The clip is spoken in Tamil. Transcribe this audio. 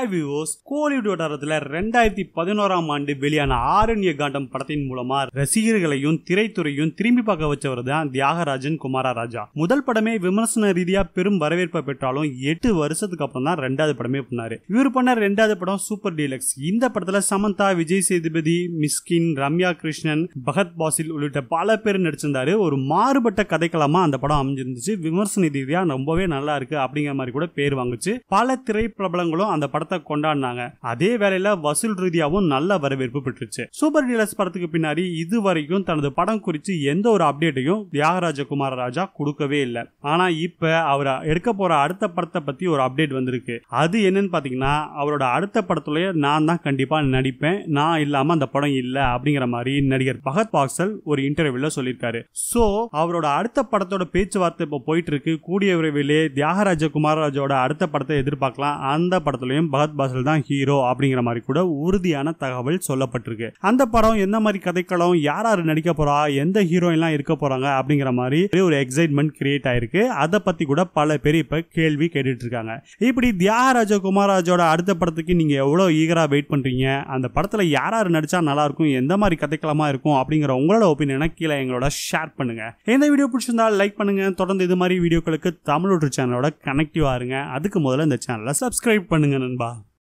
ஹாய் வியூஸ் கோலிவுட் வட்டாரத்தில் ரெண்டாயிரத்தி பதினோராம் ஆண்டு வெளியான ஆரண்ய காண்டம் படத்தின் மூலமா ரசிகர்களையும் திரைத்துறையும் திரும்பி பார்க்க வச்சவர் தான் தியாகராஜன் குமாரா ராஜா முதல் படமே விமர்சன ரீதியா பெரும் வரவேற்பை பெற்றாலும் எட்டு வருஷத்துக்கு அப்புறம் தான் ரெண்டாவது படமே பண்ணாரு இவர் பண்ண ரெண்டாவது படம் சூப்பர் டீலக்ஸ் இந்த படத்துல சமந்தா விஜய் சேதுபதி மிஸ்கின் ரம்யா கிருஷ்ணன் பகத் பாசில் உள்ளிட்ட பல பேர் நடிச்சிருந்தாரு ஒரு மாறுபட்ட கதைக்களமா அந்த படம் அமைஞ்சிருந்துச்சு விமர்சன ரீதியா ரொம்பவே நல்லா இருக்கு அப்படிங்கிற மாதிரி கூட பேர் வாங்குச்சு பல திரைப்பிரபலங்களும் அந்த படத்தை படத்தை கொண்டாடினாங்க அதே வேளையில வசூல் ரீதியாகவும் நல்ல வரவேற்பு பெற்றுச்சு சூப்பர் டீலர்ஸ் படத்துக்கு பின்னாடி இது வரைக்கும் தனது படம் குறித்து எந்த ஒரு அப்டேட்டையும் தியாகராஜ குமார ராஜா கொடுக்கவே இல்லை ஆனா இப்ப அவர் எடுக்க போற அடுத்த படத்தை பத்தி ஒரு அப்டேட் வந்திருக்கு அது என்னன்னு பாத்தீங்கன்னா அவரோட அடுத்த படத்துலயே நான் தான் கண்டிப்பா நடிப்பேன் நான் இல்லாம அந்த படம் இல்ல அப்படிங்கிற மாதிரி நடிகர் பகத் பாக்சல் ஒரு இன்டர்வியூல சொல்லியிருக்காரு சோ அவரோட அடுத்த படத்தோட பேச்சுவார்த்தை இப்போ போயிட்டு இருக்கு கூடிய விரைவிலே தியாகராஜ குமாரராஜோட அடுத்த படத்தை எதிர்பார்க்கலாம் அந்த படத்துலயும் பரத் பாசல் தான் ஹீரோ அப்படிங்கிற மாதிரி கூட உறுதியான தகவல் சொல்லப்பட்டிருக்கு அந்த படம் என்ன மாதிரி கதைக்களம் யார் யார் நடிக்க போறா எந்த ஹீரோயின்லாம் இருக்க போறாங்க அப்படிங்கிற மாதிரி ஒரு எக்ஸைட்மெண்ட் கிரியேட் ஆயிருக்கு அதை பத்தி கூட பல பேர் இப்ப கேள்வி கேட்டுட்டு இருக்காங்க இப்படி தியாகராஜ குமாராஜோட அடுத்த படத்துக்கு நீங்க எவ்வளவு ஈகரா வெயிட் பண்றீங்க அந்த படத்துல யார் யார் நடிச்சா நல்லா இருக்கும் எந்த மாதிரி கதைக்களமா இருக்கும் அப்படிங்கிற உங்களோட ஒப்பீனியனை கீழே எங்களோட ஷேர் பண்ணுங்க எந்த வீடியோ பிடிச்சிருந்தா லைக் பண்ணுங்க தொடர்ந்து இது மாதிரி வீடியோக்களுக்கு தமிழ் சேனலோட கனெக்டிவ் ஆருங்க அதுக்கு முதல்ல இந்த சேனலை சப்ஸ்கிரைப் பண்ணுங்க நண்பா